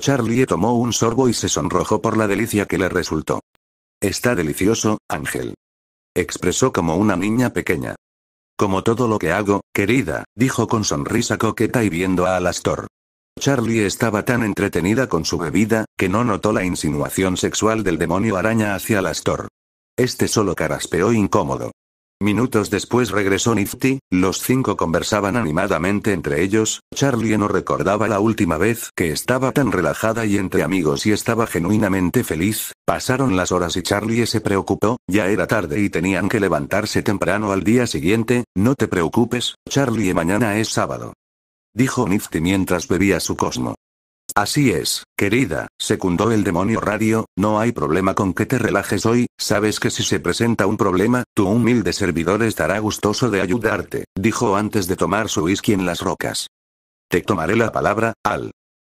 Charlie tomó un sorbo y se sonrojó por la delicia que le resultó. Está delicioso, Ángel. Expresó como una niña pequeña. Como todo lo que hago, querida, dijo con sonrisa coqueta y viendo a Alastor. Charlie estaba tan entretenida con su bebida, que no notó la insinuación sexual del demonio araña hacia Alastor. Este solo caraspeó incómodo. Minutos después regresó Nifty, los cinco conversaban animadamente entre ellos, Charlie no recordaba la última vez que estaba tan relajada y entre amigos y estaba genuinamente feliz, pasaron las horas y Charlie se preocupó, ya era tarde y tenían que levantarse temprano al día siguiente, no te preocupes, Charlie mañana es sábado. Dijo Nifty mientras bebía su cosmo. Así es, querida, secundó el demonio radio, no hay problema con que te relajes hoy, sabes que si se presenta un problema, tu humilde servidor estará gustoso de ayudarte, dijo antes de tomar su whisky en las rocas. Te tomaré la palabra, Al.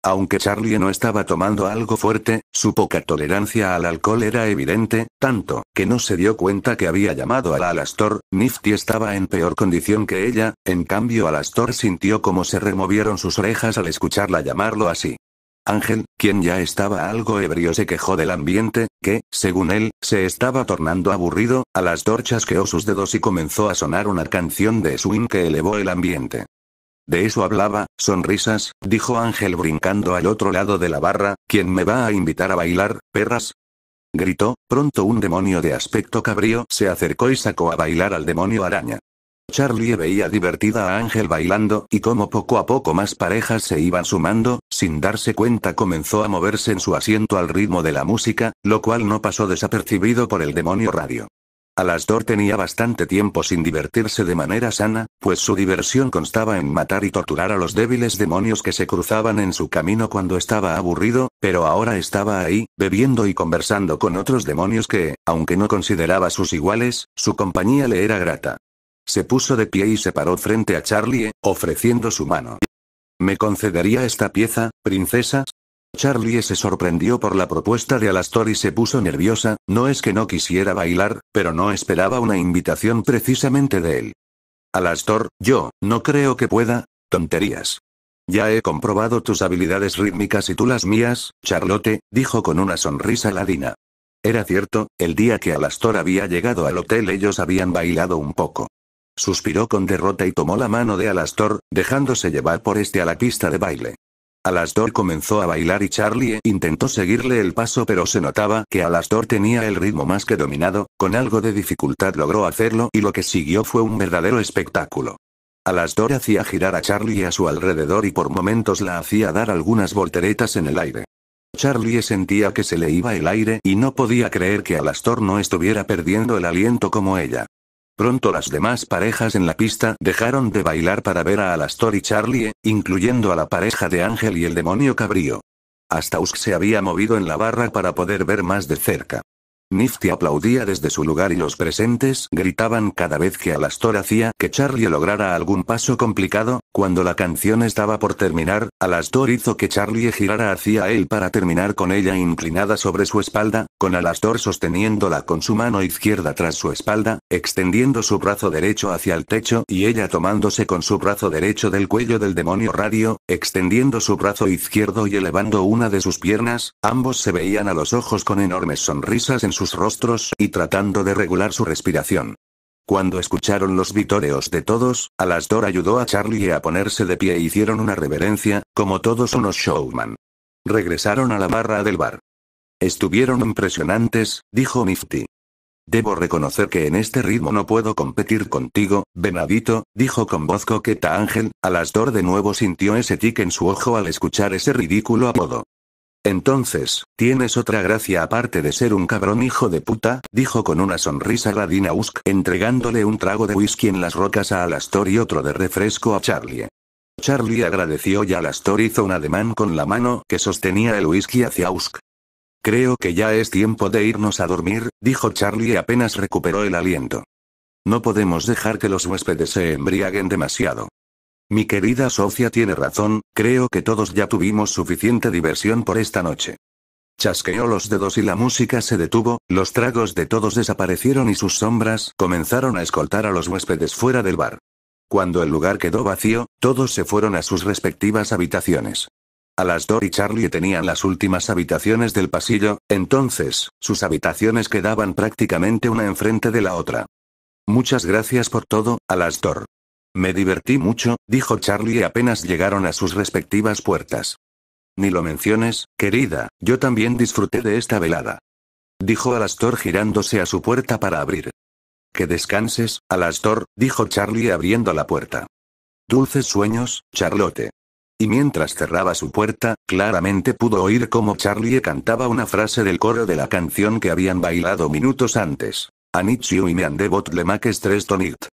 Aunque Charlie no estaba tomando algo fuerte, su poca tolerancia al alcohol era evidente, tanto que no se dio cuenta que había llamado a Alastor, Nifty estaba en peor condición que ella, en cambio Alastor sintió como se removieron sus orejas al escucharla llamarlo así. Ángel, quien ya estaba algo ebrio, se quejó del ambiente, que, según él, se estaba tornando aburrido, a las torchas queó sus dedos y comenzó a sonar una canción de swing que elevó el ambiente. De eso hablaba, sonrisas, dijo Ángel brincando al otro lado de la barra, ¿quién me va a invitar a bailar, perras? Gritó, pronto un demonio de aspecto cabrío se acercó y sacó a bailar al demonio araña. Charlie veía divertida a Ángel bailando, y como poco a poco más parejas se iban sumando, sin darse cuenta comenzó a moverse en su asiento al ritmo de la música, lo cual no pasó desapercibido por el demonio radio. Alastor tenía bastante tiempo sin divertirse de manera sana, pues su diversión constaba en matar y torturar a los débiles demonios que se cruzaban en su camino cuando estaba aburrido, pero ahora estaba ahí, bebiendo y conversando con otros demonios que, aunque no consideraba sus iguales, su compañía le era grata. Se puso de pie y se paró frente a Charlie, ofreciendo su mano. ¿Me concedería esta pieza, princesa? Charlie se sorprendió por la propuesta de Alastor y se puso nerviosa, no es que no quisiera bailar, pero no esperaba una invitación precisamente de él. Alastor, yo, no creo que pueda, tonterías. Ya he comprobado tus habilidades rítmicas y tú las mías, Charlotte, dijo con una sonrisa ladina. Era cierto, el día que Alastor había llegado al hotel ellos habían bailado un poco. Suspiró con derrota y tomó la mano de Alastor, dejándose llevar por este a la pista de baile. Alastor comenzó a bailar y Charlie intentó seguirle el paso pero se notaba que Alastor tenía el ritmo más que dominado, con algo de dificultad logró hacerlo y lo que siguió fue un verdadero espectáculo. Alastor hacía girar a Charlie a su alrededor y por momentos la hacía dar algunas volteretas en el aire. Charlie sentía que se le iba el aire y no podía creer que Alastor no estuviera perdiendo el aliento como ella. Pronto las demás parejas en la pista dejaron de bailar para ver a Alastor y Charlie, incluyendo a la pareja de Ángel y el demonio cabrío. Hasta Usk se había movido en la barra para poder ver más de cerca. Nifty aplaudía desde su lugar y los presentes gritaban cada vez que Alastor hacía que Charlie lograra algún paso complicado. Cuando la canción estaba por terminar, Alastor hizo que Charlie girara hacia él para terminar con ella inclinada sobre su espalda, con Alastor sosteniéndola con su mano izquierda tras su espalda, extendiendo su brazo derecho hacia el techo y ella tomándose con su brazo derecho del cuello del demonio radio, extendiendo su brazo izquierdo y elevando una de sus piernas, ambos se veían a los ojos con enormes sonrisas en su rostros, y tratando de regular su respiración. Cuando escucharon los vitoreos de todos, Alastor ayudó a Charlie a ponerse de pie e hicieron una reverencia, como todos unos showman. Regresaron a la barra del bar. Estuvieron impresionantes, dijo Mifty. Debo reconocer que en este ritmo no puedo competir contigo, benadito, dijo con voz coqueta Ángel, Alastor de nuevo sintió ese tic en su ojo al escuchar ese ridículo apodo. Entonces, tienes otra gracia aparte de ser un cabrón hijo de puta, dijo con una sonrisa Usk entregándole un trago de whisky en las rocas a Alastor y otro de refresco a Charlie. Charlie agradeció y Alastor hizo un ademán con la mano que sostenía el whisky hacia Usk. Creo que ya es tiempo de irnos a dormir, dijo Charlie apenas recuperó el aliento. No podemos dejar que los huéspedes se embriaguen demasiado. Mi querida socia tiene razón, creo que todos ya tuvimos suficiente diversión por esta noche. Chasqueó los dedos y la música se detuvo, los tragos de todos desaparecieron y sus sombras comenzaron a escoltar a los huéspedes fuera del bar. Cuando el lugar quedó vacío, todos se fueron a sus respectivas habitaciones. A y Charlie tenían las últimas habitaciones del pasillo, entonces, sus habitaciones quedaban prácticamente una enfrente de la otra. Muchas gracias por todo, Alastor. Me divertí mucho, dijo Charlie apenas llegaron a sus respectivas puertas. Ni lo menciones, querida, yo también disfruté de esta velada. Dijo Alastor girándose a su puerta para abrir. Que descanses, Alastor, dijo Charlie abriendo la puerta. Dulces sueños, Charlotte. Y mientras cerraba su puerta, claramente pudo oír cómo Charlie cantaba una frase del coro de la canción que habían bailado minutos antes. Anichiu y me and le tres tonit.